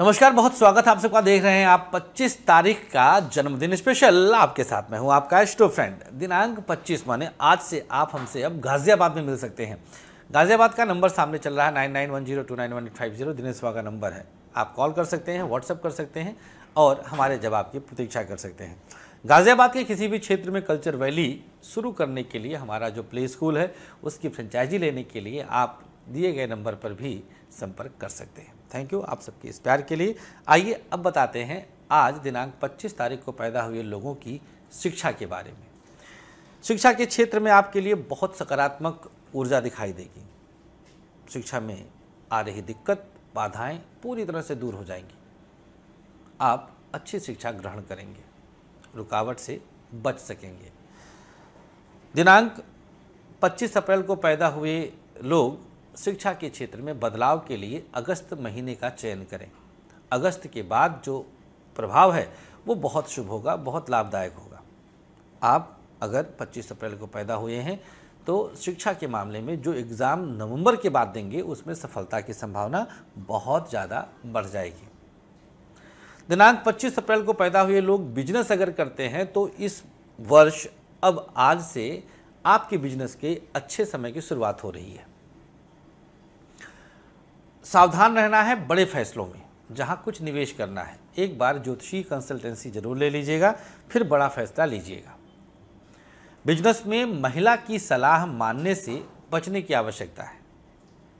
नमस्कार बहुत स्वागत है आप सबका देख रहे हैं आप 25 तारीख का जन्मदिन स्पेशल आपके साथ में हूँ आपका एस्टो फ्रेंड दिनांक 25 माने आज से आप हमसे अब गाजियाबाद में मिल सकते हैं गाजियाबाद का नंबर सामने चल रहा है nine nine one zero two nine one eight five zero Dinesh का नंबर है आप कॉल कर सकते हैं व्हाट्सअप कर सकते हैं और हमारे जवाब की प्रतीक्षा कर सकते हैं गाज़ियाबाद के किसी भी क्षेत्र में कल्चर वैली शुरू करने के लिए हमारा जो प्ले स्कूल है उसकी फ्रेंचाइजी लेने के लिए आप दिए गए नंबर पर भी संपर्क कर सकते हैं थैंक यू आप सबके इस प्यार के लिए आइए अब बताते हैं आज दिनांक 25 तारीख को पैदा हुए लोगों की शिक्षा के बारे में शिक्षा के क्षेत्र में आपके लिए बहुत सकारात्मक ऊर्जा दिखाई देगी शिक्षा में आ रही दिक्कत बाधाएं पूरी तरह से दूर हो जाएंगी आप अच्छी शिक्षा ग्रहण करेंगे रुकावट से बच सकेंगे दिनांक 25 अप्रैल को पैदा हुए लोग शिक्षा के क्षेत्र में बदलाव के लिए अगस्त महीने का चयन करें अगस्त के बाद जो प्रभाव है वो बहुत शुभ होगा बहुत लाभदायक होगा आप अगर 25 अप्रैल को पैदा हुए हैं तो शिक्षा के मामले में जो एग्ज़ाम नवंबर के बाद देंगे उसमें सफलता की संभावना बहुत ज़्यादा बढ़ जाएगी दिनांक 25 अप्रैल को पैदा हुए लोग बिजनेस अगर करते हैं तो इस वर्ष अब आज से आपके बिजनेस के अच्छे समय की शुरुआत हो रही है सावधान रहना है बड़े फैसलों में जहाँ कुछ निवेश करना है एक बार ज्योतिषी कंसल्टेंसी जरूर ले लीजिएगा फिर बड़ा फैसला लीजिएगा बिजनेस में महिला की सलाह मानने से बचने की आवश्यकता है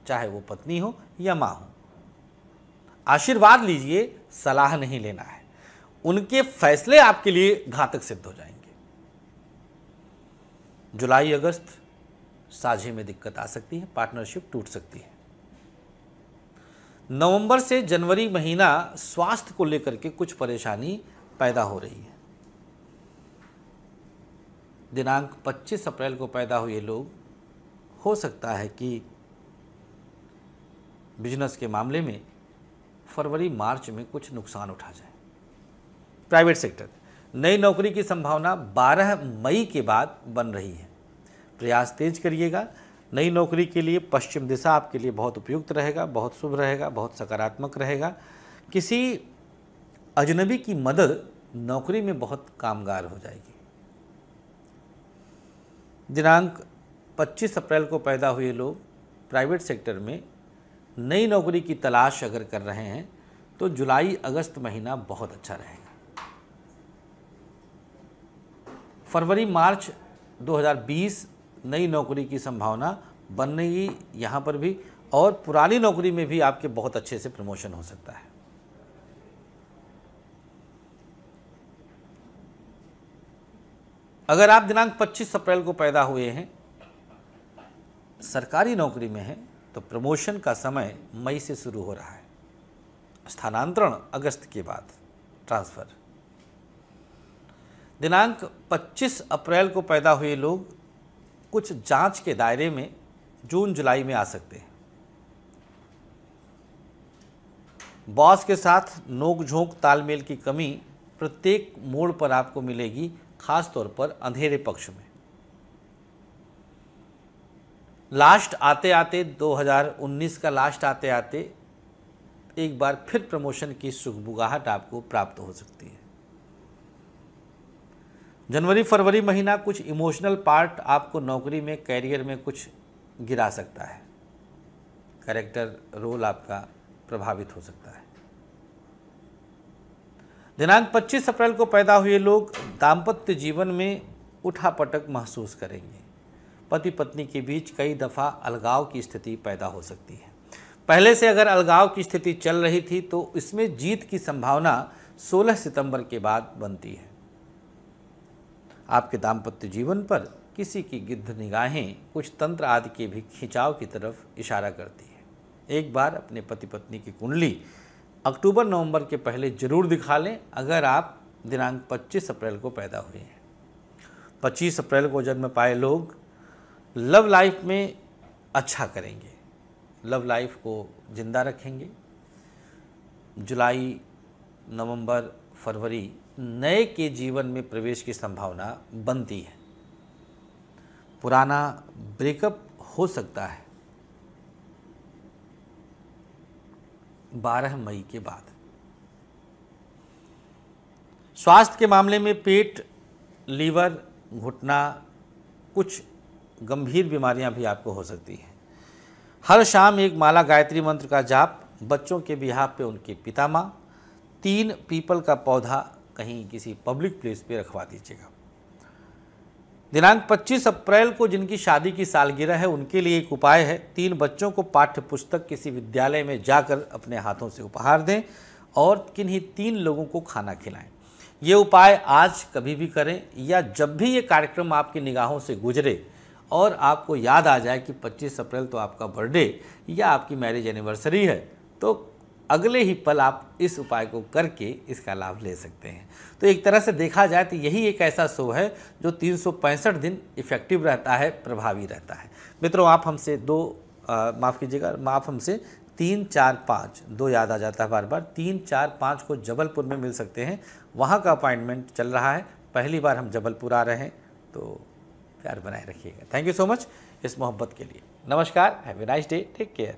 चाहे वो पत्नी हो या माँ हो आशीर्वाद लीजिए सलाह नहीं लेना है उनके फैसले आपके लिए घातक सिद्ध हो जाएंगे जुलाई अगस्त साझे में दिक्कत आ सकती है पार्टनरशिप टूट सकती है नवंबर से जनवरी महीना स्वास्थ्य को लेकर के कुछ परेशानी पैदा हो रही है दिनांक 25 अप्रैल को पैदा हुए लोग हो सकता है कि बिजनेस के मामले में फरवरी मार्च में कुछ नुकसान उठा जाए प्राइवेट सेक्टर नई नौकरी की संभावना 12 मई के बाद बन रही है प्रयास तेज करिएगा नई नौकरी के लिए पश्चिम दिशा आपके लिए बहुत उपयुक्त रहेगा बहुत शुभ रहेगा बहुत सकारात्मक रहेगा किसी अजनबी की मदद नौकरी में बहुत कामगार हो जाएगी दिनांक 25 अप्रैल को पैदा हुए लोग प्राइवेट सेक्टर में नई नौकरी की तलाश अगर कर रहे हैं तो जुलाई अगस्त महीना बहुत अच्छा रहेगा फरवरी मार्च 2020 नई नौकरी की संभावना बन रही यहाँ पर भी और पुरानी नौकरी में भी आपके बहुत अच्छे से प्रमोशन हो सकता है अगर आप दिनांक 25 अप्रैल को पैदा हुए हैं सरकारी नौकरी में हैं तो प्रमोशन का समय मई से शुरू हो रहा है स्थानांतरण अगस्त के बाद ट्रांसफ़र दिनांक 25 अप्रैल को पैदा हुए लोग कुछ जांच के दायरे में जून जुलाई में आ सकते हैं बॉस के साथ नोकझोंक तालमेल की कमी प्रत्येक मोड़ पर आपको मिलेगी खासतौर पर अंधेरे पक्ष में लास्ट आते आते 2019 का लास्ट आते आते एक बार फिर प्रमोशन की सुखबुगाहट आपको प्राप्त हो सकती है जनवरी फरवरी महीना कुछ इमोशनल पार्ट आपको नौकरी में कैरियर में कुछ गिरा सकता है करेक्टर रोल आपका प्रभावित हो सकता है दिनांक 25 अप्रैल को पैदा हुए लोग दाम्पत्य जीवन में उठापटक महसूस करेंगे पति पत्नी के बीच कई दफ़ा अलगाव की स्थिति पैदा हो सकती है पहले से अगर अलगाव की स्थिति चल रही थी तो इसमें जीत की संभावना 16 सितंबर के बाद बनती है आपके दाम्पत्य जीवन पर किसी की गिद्ध निगाहें कुछ तंत्र आदि के भी खिंचाव की तरफ इशारा करती है एक बार अपने पति पत्नी की कुंडली अक्टूबर नवंबर के पहले जरूर दिखा लें अगर आप दिनांक 25 अप्रैल को पैदा हुए हैं 25 अप्रैल को जन्म पाए लोग लव लाइफ में अच्छा करेंगे लव लाइफ को जिंदा रखेंगे जुलाई नवंबर फरवरी नए के जीवन में प्रवेश की संभावना बनती है पुराना ब्रेकअप हो सकता है 12 मई के बाद स्वास्थ्य के मामले में पेट लीवर घुटना कुछ गंभीर बीमारियां भी आपको हो सकती हैं हर शाम एक माला गायत्री मंत्र का जाप बच्चों के बिहार पे उनके पितामा तीन पीपल का पौधा कहीं किसी पब्लिक प्लेस पे रखवा दीजिएगा दिनांक 25 अप्रैल को जिनकी शादी की सालगिरह है उनके लिए एक उपाय है तीन बच्चों को पाठ्य पुस्तक किसी विद्यालय में जाकर अपने हाथों से उपहार दें और किन्हीं तीन लोगों को खाना खिलाएं ये उपाय आज कभी भी करें या जब भी ये कार्यक्रम आपकी निगाहों से गुजरे और आपको याद आ जाए कि 25 अप्रैल तो आपका बर्थडे या आपकी मैरिज एनिवर्सरी है तो अगले ही पल आप इस उपाय को करके इसका लाभ ले सकते हैं तो एक तरह से देखा जाए तो यही एक ऐसा शो है जो तीन दिन इफेक्टिव रहता है प्रभावी रहता है मित्रों आप हमसे दो माफ़ कीजिएगा माफ हमसे तीन चार पाँच दो याद आ जाता है बार बार तीन चार पाँच को जबलपुर में मिल सकते हैं वहाँ का अपॉइंटमेंट चल रहा है पहली बार हम जबलपुर आ रहे हैं तो प्यार बनाए रखिएगा थैंक यू सो मच इस मोहब्बत के लिए नमस्कार have a nice day take care